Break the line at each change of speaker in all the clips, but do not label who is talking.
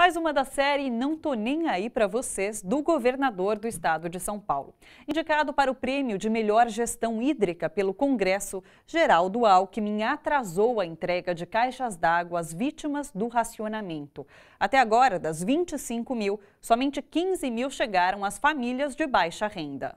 mais uma da série Não Tô Nem Aí para Vocês, do governador do estado de São Paulo. Indicado para o prêmio de melhor gestão hídrica pelo Congresso, Geraldo Alckmin atrasou a entrega de caixas d'água às vítimas do racionamento. Até agora, das 25 mil, somente 15 mil chegaram às famílias de baixa renda.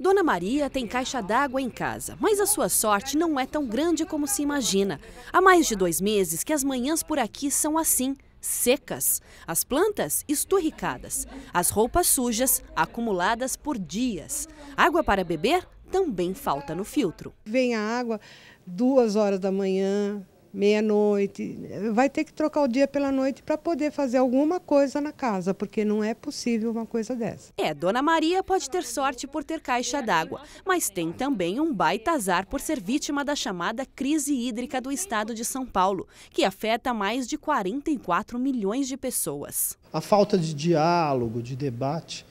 Dona Maria tem caixa d'água em casa, mas a sua sorte não é tão grande como se imagina. Há mais de dois meses que as manhãs por aqui são assim secas, as plantas esturricadas, as roupas sujas acumuladas por dias. Água para beber também falta no filtro. Vem a água duas horas da manhã, meia-noite. Vai ter que trocar o dia pela noite para poder fazer alguma coisa na casa, porque não é possível uma coisa dessa. É, Dona Maria pode ter sorte por ter caixa d'água, mas tem também um baita azar por ser vítima da chamada crise hídrica do estado de São Paulo, que afeta mais de 44 milhões de pessoas.
A falta de diálogo, de debate,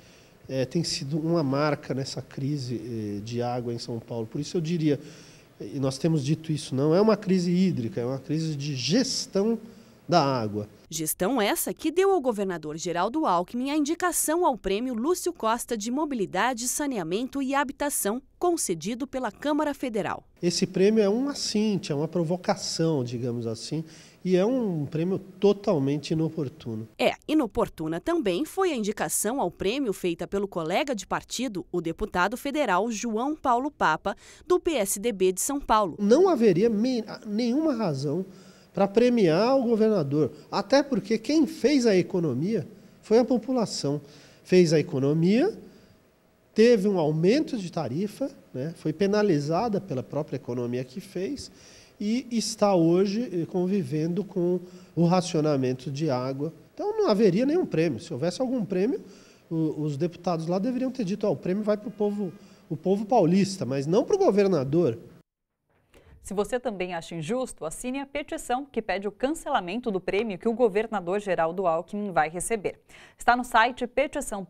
é, tem sido uma marca nessa crise eh, de água em São Paulo. Por isso eu diria e nós temos dito isso, não é uma crise hídrica, é uma crise de gestão da água.
Gestão essa que deu ao governador Geraldo Alckmin a indicação ao prêmio Lúcio Costa de Mobilidade, Saneamento e Habitação, concedido pela Câmara Federal.
Esse prêmio é uma é uma provocação, digamos assim, e é um prêmio totalmente inoportuno.
É, inoportuna também foi a indicação ao prêmio feita pelo colega de partido, o deputado federal João Paulo Papa, do PSDB de São Paulo.
Não haveria nenhuma razão para premiar o governador. Até porque quem fez a economia foi a população. Fez a economia, teve um aumento de tarifa, né? foi penalizada pela própria economia que fez e está hoje eh, convivendo com o racionamento de água. Então não haveria nenhum prêmio. Se houvesse algum prêmio, os deputados lá deveriam ter dito: oh, o prêmio vai para o povo, o povo paulista, mas não para o governador.
Se você também acha injusto, assine a petição que pede o cancelamento do prêmio que o governador Geraldo Alckmin vai receber. Está no site petição